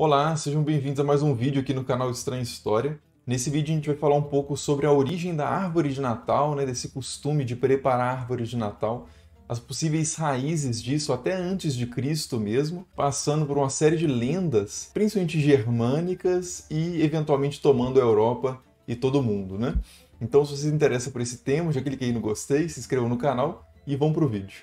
Olá, sejam bem-vindos a mais um vídeo aqui no canal Estranha História. Nesse vídeo a gente vai falar um pouco sobre a origem da árvore de Natal, né, desse costume de preparar a árvore de Natal, as possíveis raízes disso até antes de Cristo mesmo, passando por uma série de lendas, principalmente germânicas e eventualmente tomando a Europa e todo mundo, né? Então, se você se interessa por esse tema, já clique aí no gostei, se inscreva no canal e vamos pro vídeo.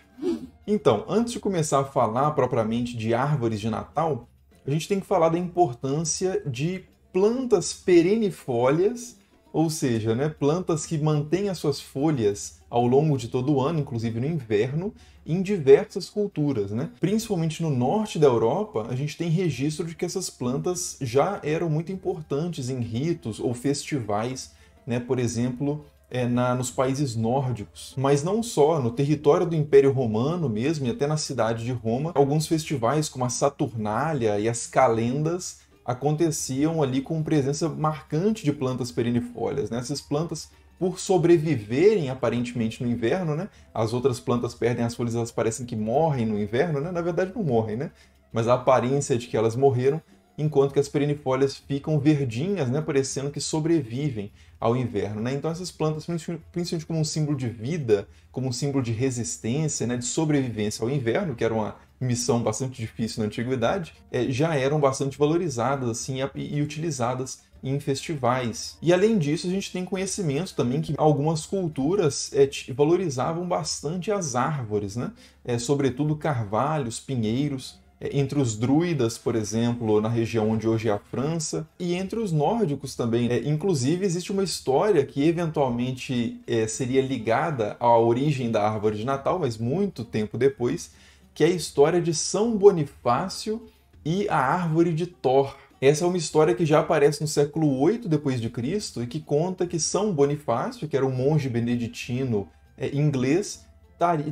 Então, antes de começar a falar propriamente de árvores de Natal, a gente tem que falar da importância de plantas perenifólias, ou seja, né, plantas que mantêm as suas folhas ao longo de todo o ano, inclusive no inverno, em diversas culturas. Né? Principalmente no norte da Europa, a gente tem registro de que essas plantas já eram muito importantes em ritos ou festivais, né? por exemplo, é, na, nos países nórdicos, mas não só, no território do Império Romano mesmo e até na cidade de Roma, alguns festivais como a Saturnália e as Calendas aconteciam ali com presença marcante de plantas perennifólias. Né? Essas plantas, por sobreviverem aparentemente no inverno, né? as outras plantas perdem as folhas, elas parecem que morrem no inverno, né? na verdade não morrem, né? mas a aparência de que elas morreram, enquanto que as perennifólias ficam verdinhas, né? parecendo que sobrevivem ao inverno. Né? Então essas plantas, principalmente como um símbolo de vida, como um símbolo de resistência, né? de sobrevivência ao inverno, que era uma missão bastante difícil na antiguidade, é, já eram bastante valorizadas assim e, e utilizadas em festivais. E além disso, a gente tem conhecimento também que algumas culturas é, valorizavam bastante as árvores, né? É, sobretudo carvalhos, pinheiros, é, entre os druidas, por exemplo, na região onde hoje é a França, e entre os nórdicos também. É, inclusive, existe uma história que eventualmente é, seria ligada à origem da árvore de Natal, mas muito tempo depois, que é a história de São Bonifácio e a árvore de Thor. Essa é uma história que já aparece no século VIII depois de Cristo e que conta que São Bonifácio, que era um monge beneditino é, inglês,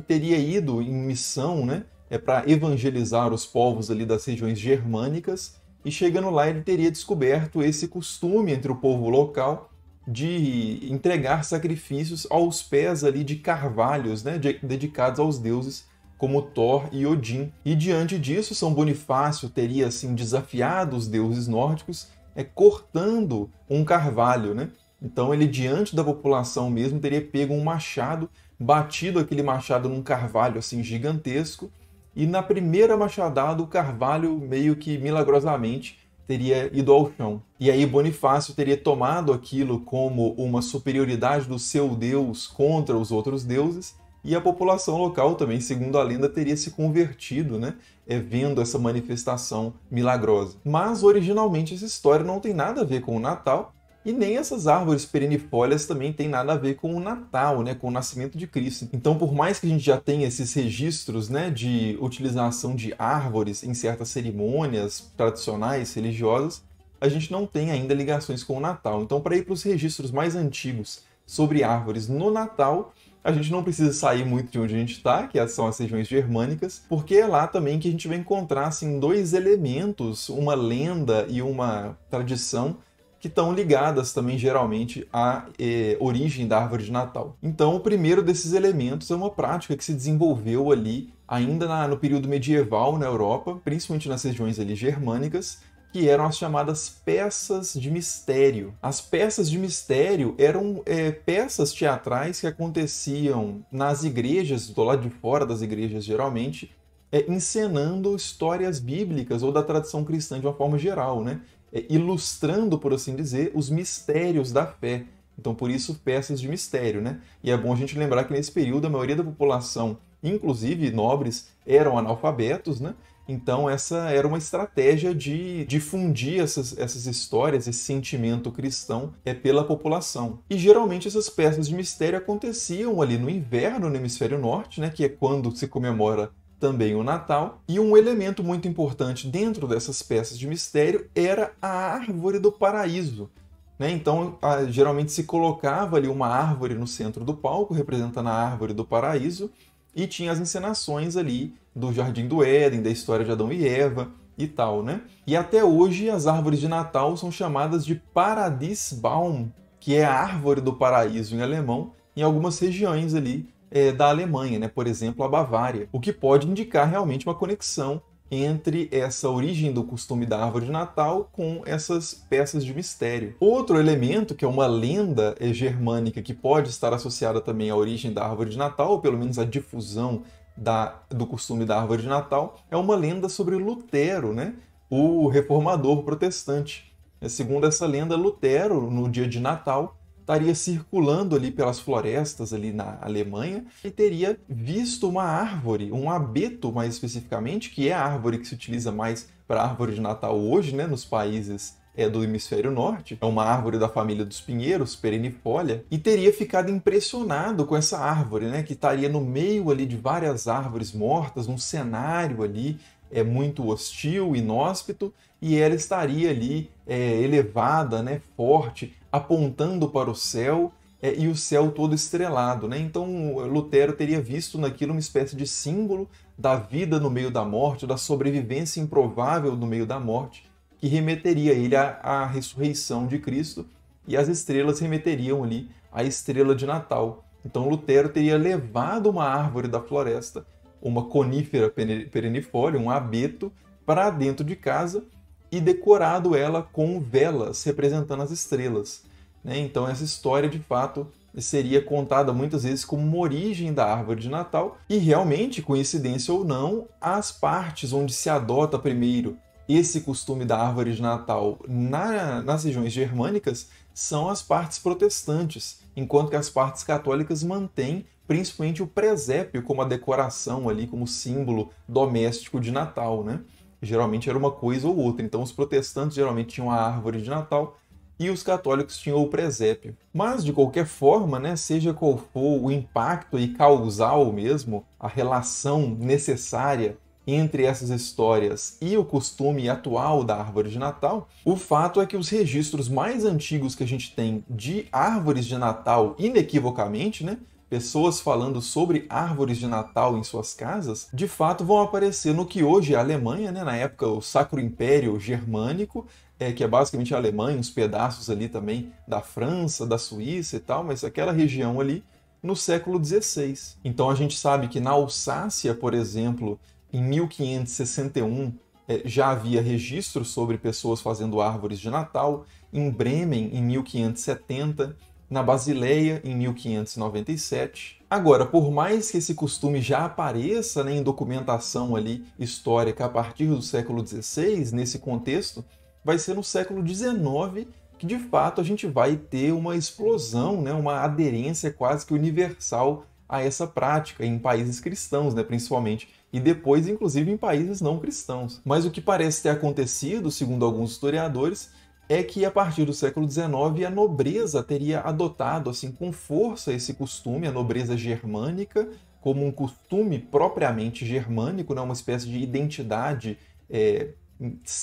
teria ido em missão, né, é para evangelizar os povos ali das regiões germânicas, e chegando lá ele teria descoberto esse costume entre o povo local de entregar sacrifícios aos pés ali de carvalhos, né, de, dedicados aos deuses como Thor e Odin. E diante disso, São Bonifácio teria assim desafiado os deuses nórdicos, é cortando um carvalho, né? Então ele diante da população mesmo teria pego um machado, batido aquele machado num carvalho assim gigantesco e na primeira machadada o Carvalho meio que milagrosamente teria ido ao chão. E aí Bonifácio teria tomado aquilo como uma superioridade do seu deus contra os outros deuses, e a população local também, segundo a lenda, teria se convertido, né, é, vendo essa manifestação milagrosa. Mas originalmente essa história não tem nada a ver com o Natal, e nem essas árvores perennifólias também tem nada a ver com o Natal, né, com o nascimento de Cristo. Então, por mais que a gente já tenha esses registros, né, de utilização de árvores em certas cerimônias tradicionais religiosas, a gente não tem ainda ligações com o Natal. Então, para ir para os registros mais antigos sobre árvores no Natal, a gente não precisa sair muito de onde a gente está, que são as regiões germânicas, porque é lá também que a gente vai encontrar assim dois elementos, uma lenda e uma tradição que estão ligadas também geralmente à eh, origem da árvore de Natal. Então, o primeiro desses elementos é uma prática que se desenvolveu ali ainda na, no período medieval na Europa, principalmente nas regiões ali germânicas, que eram as chamadas peças de mistério. As peças de mistério eram é, peças teatrais que aconteciam nas igrejas, do lado de fora das igrejas geralmente, é, encenando histórias bíblicas ou da tradição cristã de uma forma geral, né? é, ilustrando, por assim dizer, os mistérios da fé. Então, por isso, peças de mistério, né? E é bom a gente lembrar que nesse período a maioria da população, inclusive nobres, eram analfabetos, né? Então, essa era uma estratégia de difundir essas, essas histórias, esse sentimento cristão é pela população. E geralmente essas peças de mistério aconteciam ali no inverno no hemisfério norte, né, que é quando se comemora também o Natal. E um elemento muito importante dentro dessas peças de mistério era a árvore do paraíso. Né? Então, a, geralmente se colocava ali uma árvore no centro do palco, representando a árvore do paraíso, e tinha as encenações ali do Jardim do Éden, da história de Adão e Eva e tal, né? E até hoje as árvores de Natal são chamadas de Paradiesbaum, que é a árvore do paraíso em alemão, em algumas regiões ali é, da Alemanha, né? por exemplo, a Bavária, o que pode indicar realmente uma conexão entre essa origem do costume da árvore de Natal com essas peças de mistério. Outro elemento, que é uma lenda é, germânica que pode estar associada também à origem da árvore de Natal, ou pelo menos à difusão da, do costume da árvore de Natal, é uma lenda sobre Lutero, né? o reformador protestante. É, segundo essa lenda, Lutero, no dia de Natal, estaria circulando ali pelas florestas ali na Alemanha e teria visto uma árvore, um abeto mais especificamente, que é a árvore que se utiliza mais para árvore de Natal hoje, né, nos países é do hemisfério norte, é uma árvore da família dos pinheiros, perenifolia, e teria ficado impressionado com essa árvore, né, que estaria no meio ali de várias árvores mortas, num cenário ali é muito hostil, inóspito, e ela estaria ali é, elevada, né, forte, apontando para o céu é, e o céu todo estrelado. Né? Então, Lutero teria visto naquilo uma espécie de símbolo da vida no meio da morte, da sobrevivência improvável no meio da morte, que remeteria ele à, à ressurreição de Cristo e as estrelas remeteriam ali à estrela de Natal. Então, Lutero teria levado uma árvore da floresta, uma conífera perenifólia, um abeto, para dentro de casa e decorado ela com velas representando as estrelas. Né? Então, essa história de fato seria contada muitas vezes como uma origem da árvore de Natal, e realmente, coincidência ou não, as partes onde se adota primeiro esse costume da árvore de Natal na, nas regiões germânicas são as partes protestantes, enquanto que as partes católicas mantêm principalmente o presépio como a decoração ali, como símbolo doméstico de Natal, né? geralmente era uma coisa ou outra. Então os protestantes geralmente tinham a árvore de Natal e os católicos tinham o presépio. Mas de qualquer forma, né, seja qual for o impacto e causal mesmo, a relação necessária entre essas histórias e o costume atual da árvore de Natal, o fato é que os registros mais antigos que a gente tem de árvores de Natal, inequivocamente, né, pessoas falando sobre árvores de Natal em suas casas, de fato vão aparecer no que hoje é a Alemanha, né? na época o Sacro Império Germânico, é, que é basicamente a Alemanha, uns pedaços ali também da França, da Suíça e tal, mas aquela região ali no século XVI. Então a gente sabe que na Alsácia, por exemplo, em 1561 é, já havia registros sobre pessoas fazendo árvores de Natal, em Bremen, em 1570 na Basileia em 1597. Agora, por mais que esse costume já apareça né, em documentação ali histórica a partir do século XVI, nesse contexto, vai ser no século XIX que de fato a gente vai ter uma explosão, né, uma aderência quase que universal a essa prática em países cristãos, né, principalmente, e depois inclusive em países não cristãos. Mas o que parece ter acontecido, segundo alguns historiadores, é que a partir do século XIX a nobreza teria adotado assim com força esse costume, a nobreza germânica, como um costume propriamente germânico, né, uma espécie de identidade é,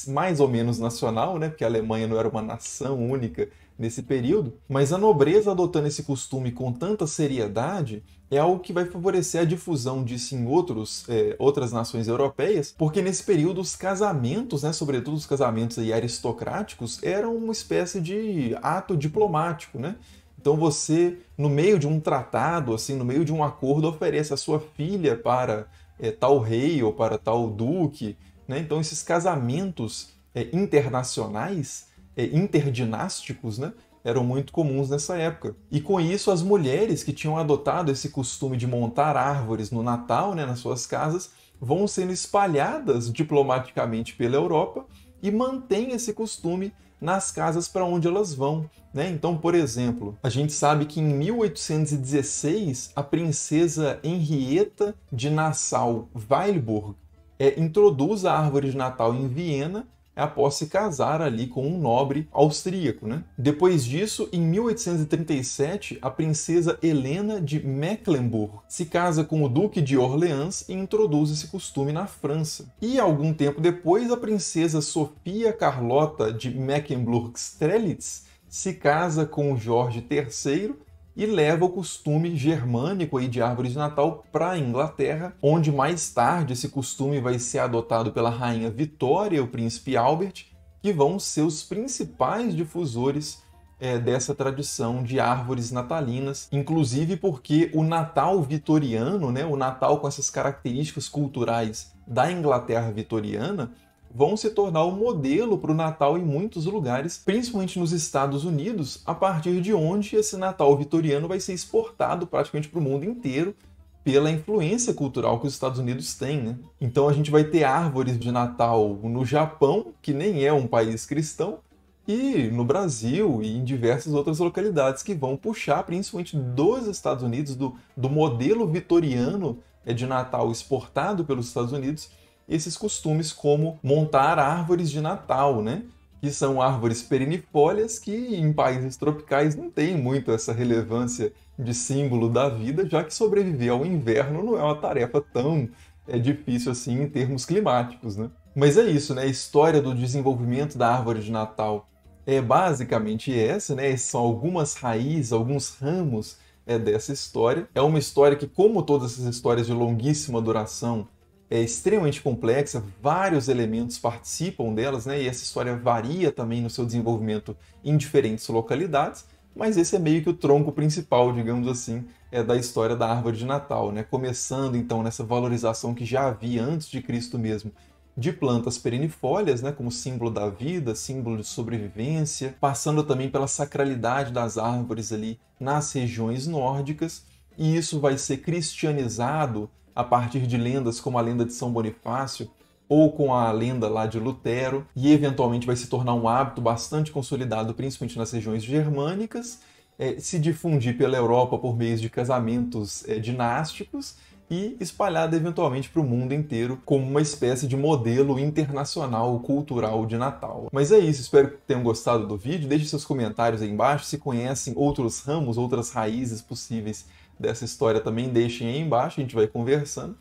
mais ou menos nacional, né? Porque a Alemanha não era uma nação única nesse período, mas a nobreza adotando esse costume com tanta seriedade é algo que vai favorecer a difusão disso em outros, é, outras nações europeias, porque nesse período os casamentos, né, sobretudo os casamentos aí aristocráticos, eram uma espécie de ato diplomático, né? Então você, no meio de um tratado, assim, no meio de um acordo, oferece a sua filha para é, tal rei ou para tal duque, né? Então, esses casamentos é, internacionais, é, interdinásticos, né? eram muito comuns nessa época. E com isso, as mulheres que tinham adotado esse costume de montar árvores no Natal, né, nas suas casas, vão sendo espalhadas diplomaticamente pela Europa e mantém esse costume nas casas para onde elas vão. Né? Então, por exemplo, a gente sabe que em 1816 a princesa Henrieta de Nassau-Weilburg é, introduz a árvore de Natal em Viena é após se casar ali com um nobre austríaco. Né? Depois disso, em 1837, a princesa Helena de Mecklenburg se casa com o duque de Orleans e introduz esse costume na França. E algum tempo depois, a princesa Sofia Carlota de Mecklenburg-Strelitz se casa com Jorge III e leva o costume germânico aí de árvore de Natal para a Inglaterra, onde mais tarde esse costume vai ser adotado pela rainha Vitória e o príncipe Albert, que vão ser os principais difusores é, dessa tradição de árvores natalinas, inclusive porque o Natal vitoriano, né, o Natal com essas características culturais da Inglaterra vitoriana, vão se tornar o modelo para o Natal em muitos lugares, principalmente nos Estados Unidos, a partir de onde esse Natal vitoriano vai ser exportado praticamente para o mundo inteiro pela influência cultural que os Estados Unidos têm. Né? Então a gente vai ter árvores de Natal no Japão, que nem é um país cristão, e no Brasil e em diversas outras localidades que vão puxar, principalmente dos Estados Unidos, do, do modelo vitoriano é, de Natal exportado pelos Estados Unidos esses costumes como montar árvores de Natal, né? que são árvores perenifólias que em países tropicais não tem muito essa relevância de símbolo da vida, já que sobreviver ao inverno não é uma tarefa tão é, difícil assim em termos climáticos, né? Mas é isso, né? A história do desenvolvimento da árvore de Natal é basicamente essa, né? São algumas raízes, alguns ramos é, dessa história. É uma história que, como todas essas histórias de longuíssima duração, é extremamente complexa, vários elementos participam delas, né? E essa história varia também no seu desenvolvimento em diferentes localidades, mas esse é meio que o tronco principal, digamos assim, é da história da árvore de Natal, né? Começando então nessa valorização que já havia antes de Cristo mesmo de plantas perennifólias, né, como símbolo da vida, símbolo de sobrevivência, passando também pela sacralidade das árvores ali nas regiões nórdicas, e isso vai ser cristianizado a partir de lendas como a lenda de São Bonifácio ou com a lenda lá de Lutero, e eventualmente vai se tornar um hábito bastante consolidado, principalmente nas regiões germânicas, é, se difundir pela Europa por meio de casamentos é, dinásticos e espalhada eventualmente para o mundo inteiro como uma espécie de modelo internacional cultural de Natal. Mas é isso, espero que tenham gostado do vídeo. Deixe seus comentários aí embaixo se conhecem outros ramos, outras raízes possíveis dessa história também deixem aí embaixo, a gente vai conversando.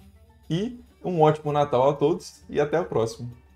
E um ótimo Natal a todos e até a próxima.